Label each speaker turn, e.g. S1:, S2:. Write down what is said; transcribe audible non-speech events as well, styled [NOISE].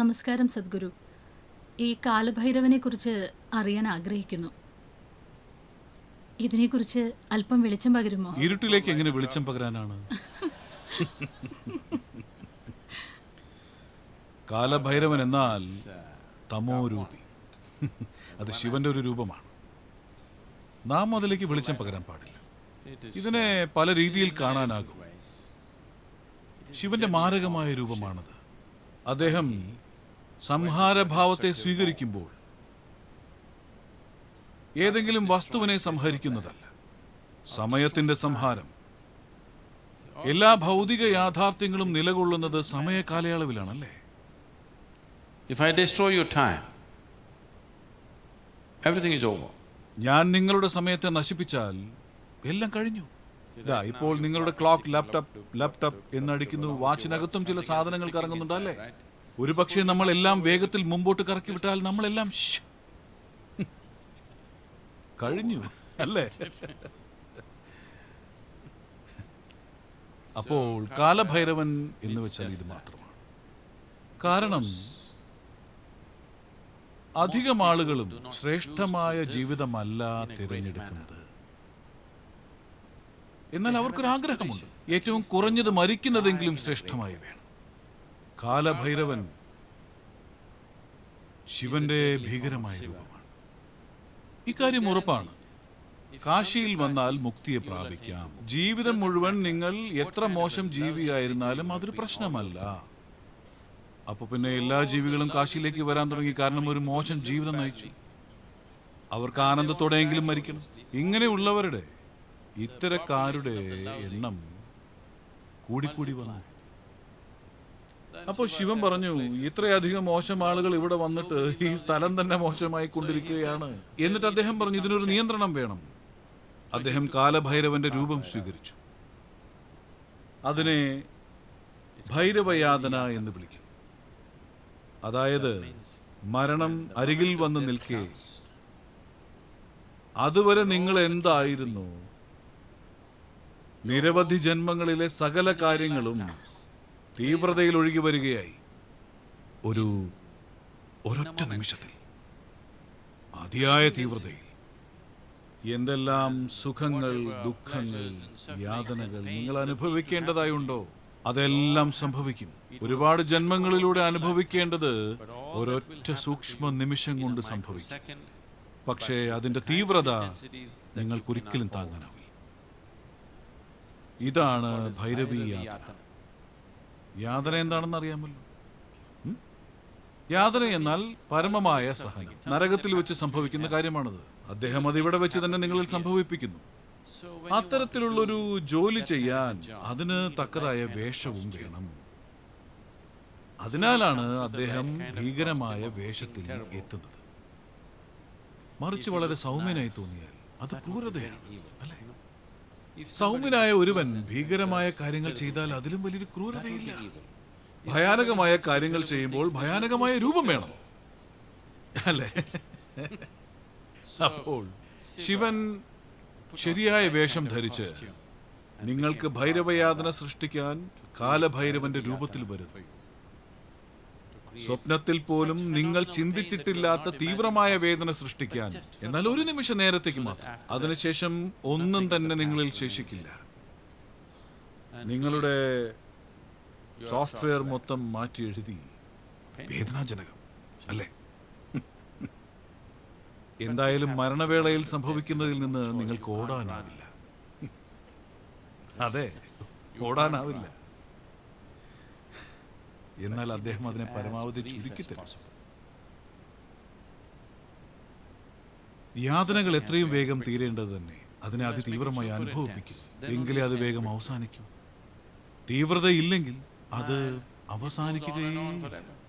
S1: നമസ്കാരം സദ്ഗുരു ഈ കാലഭൈരവനെക്കുറിച്ച് അറിയാൻ ആഗ്രഹിക്കുന്നു ഇതിനെക്കുറിച്ച് അല്പം വെളിച്ചം പകരുമോ ഇരുട്ടിലേക്ക് എങ്ങനെ വെളിച്ചം പകരാനാണ് കാലഭൈരവൻ എന്നാൽ തമോരൂപി അത് ശിവന്റെ ഒരു രൂപമാണ് നാം അതിലേക്ക് വെളിച്ചം പകരാൻ പാടില്ല ഇതിനെ പല രീതിയിൽ കാണാനാകും ശിവന്റെ മാരകമായ രൂപമാണത് അദ്ദേഹം സംഹാരഭാവത്തെ സ്വീകരിക്കുമ്പോൾ ഏതെങ്കിലും വസ്തുവിനെ സംഹരിക്കുന്നതല്ല സമയത്തിന്റെ സംഹാരം എല്ലാ ഭൗതിക യാഥാർത്ഥ്യങ്ങളും നിലകൊള്ളുന്നത് സമയ കാലയളവിലാണല്ലേ if I destroy your time everything is over ഞാൻ നിങ്ങളുടെ സമയത്തെ നശിപ്പിച്ചാൽ എല്ലാം കഴിഞ്ഞു ഇതാ ഇപ്പോൾ നിങ്ങളുടെ ക്ലോക്ക് ലാപ്ടോപ്പ് ലാപ്ടോപ്പ് എന്നടിക്കുന്നു വാച്ചിനകത്തും ചില സാധനങ്ങൾ കറങ്ങുന്നുണ്ടല്ലേ ഒരുപക്ഷെ നമ്മളെല്ലാം വേഗത്തിൽ മുമ്പോട്ട് കറക്കി വിട്ടാൽ നമ്മളെല്ലാം കഴിഞ്ഞു അല്ലേ അപ്പോൾ കാലഭൈരവൻ എന്ന് വെച്ചാൽ ഇത് മാത്രമാണ് കാരണം അധികം ആളുകളും ശ്രേഷ്ഠമായ ജീവിതമല്ല തിരഞ്ഞെടുക്കുന്നത് എന്നാൽ അവർക്കൊരാഗ്രഹമുണ്ട് ഏറ്റവും കുറഞ്ഞത് മരിക്കുന്നതെങ്കിലും ശ്രേഷ്ഠമായി വേണം കാലഭൈരവൻ ശിവന്റെ ഭീകരമായ രൂപമാണ് ഇക്കാര്യം ഉറപ്പാണ് കാശിയിൽ വന്നാൽ മുക്തിയെ പ്രാപിക്കാം ജീവിതം മുഴുവൻ നിങ്ങൾ എത്ര മോശം ജീവിയായിരുന്നാലും അതൊരു പ്രശ്നമല്ല അപ്പൊ പിന്നെ എല്ലാ ജീവികളും കാശിയിലേക്ക് വരാൻ തുടങ്ങി കാരണം ഒരു മോശം ജീവിതം നയിച്ചു അവർക്ക് ആനന്ദത്തോടെയെങ്കിലും മരിക്കണം ഇങ്ങനെയുള്ളവരുടെ ഇത്തരക്കാരുടെ എണ്ണം കൂടിക്കൂടി വന്നു അപ്പോൾ ശിവൻ പറഞ്ഞു ഇത്രയധികം മോശം ആളുകൾ ഇവിടെ വന്നിട്ട് ഈ സ്ഥലം തന്നെ മോശമായി കൊണ്ടിരിക്കുകയാണ് എന്നിട്ട് അദ്ദേഹം പറഞ്ഞു ഇതിനൊരു നിയന്ത്രണം വേണം അദ്ദേഹം കാലഭൈരവന്റെ രൂപം സ്വീകരിച്ചു അതിനെ ഭൈരവയാതന എന്ന് വിളിക്കുന്നു അതായത് മരണം അരികിൽ വന്ന് നിൽക്കേ അതുവരെ നിങ്ങൾ എന്തായിരുന്നു നിരവധി ജന്മങ്ങളിലെ സകല കാര്യങ്ങളും തീവ്രതയിൽ ഒഴുകി വരികയായി ഒരു ഒരൊറ്റ നിമിഷത്തിൽ അതിയായ തീവ്രതയിൽ എന്തെല്ലാം സുഖങ്ങൾ ദുഃഖങ്ങൾ യാതനകൾ നിങ്ങൾ അനുഭവിക്കേണ്ടതായുണ്ടോ അതെല്ലാം സംഭവിക്കും ഒരുപാട് ജന്മങ്ങളിലൂടെ അനുഭവിക്കേണ്ടത് ഒരൊറ്റ സൂക്ഷ്മ നിമിഷം കൊണ്ട് സംഭവിക്കും പക്ഷേ അതിന്റെ തീവ്രത നിങ്ങൾക്കൊരിക്കലും താങ്ങാനാവില്ല ഇതാണ് ഭൈരവീ യാത്ര യാതന എന്താണെന്ന് അറിയാമല്ലോ യാതന എന്നാൽ പരമമായ സഹനം നരകത്തിൽ വെച്ച് സംഭവിക്കുന്ന കാര്യമാണത് അദ്ദേഹം അത് ഇവിടെ വെച്ച് തന്നെ നിങ്ങളിൽ സംഭവിപ്പിക്കുന്നു അത്തരത്തിലുള്ളൊരു ജോലി ചെയ്യാൻ അതിന് തക്കതായ വേഷവും വേണം അതിനാലാണ് അദ്ദേഹം ഭീകരമായ വേഷത്തിൽ എത്തുന്നത് മറിച്ച് വളരെ സൗമ്യനായി തോന്നിയാൽ അത് ക്രൂരതയാണ് അല്ലേ സൗമ്യനായ ഒരുവൻ ഭീകരമായ കാര്യങ്ങൾ ചെയ്താൽ അതിലും വലിയൊരു ക്രൂരതയില്ല ഭയാനകമായ കാര്യങ്ങൾ ചെയ്യുമ്പോൾ ഭയാനകമായ രൂപം വേണം അല്ലേ അപ്പോൾ ശിവൻ ശരിയായ വേഷം ധരിച്ച് നിങ്ങൾക്ക് ഭൈരവയാതന സൃഷ്ടിക്കാൻ കാലഭൈരവന്റെ രൂപത്തിൽ വരുന്നു സ്വപ്നത്തിൽ പോലും നിങ്ങൾ ചിന്തിച്ചിട്ടില്ലാത്ത തീവ്രമായ വേദന സൃഷ്ടിക്കാൻ എന്നാൽ ഒരു നിമിഷ നേരത്തേക്ക് മാത്രം അതിനുശേഷം ഒന്നും തന്നെ നിങ്ങളിൽ ശേഷിക്കില്ല നിങ്ങളുടെ സോഫ്റ്റ്വെയർ മൊത്തം മാറ്റി എഴുതി വേദനാജനകം അല്ലേ [LAUGHS] എന്തായാലും മരണവേളയിൽ സംഭവിക്കുന്നതിൽ നിന്ന് നിങ്ങൾക്ക് ഓടാനാവില്ല
S2: [LAUGHS] അതെ
S1: ഓടാനാവില്ല എന്നാൽ അദ്ദേഹം അതിനെ പരമാവധി ചുരുക്കിത്തരും യാതനകൾ എത്രയും വേഗം തീരേണ്ടത് തന്നെ അതിനെ അതിതീവ്രമായി അനുഭവിപ്പിക്കും എങ്കിലേ അത് വേഗം അവസാനിക്കും തീവ്രതയില്ലെങ്കിൽ അത് അവസാനിക്കുകയും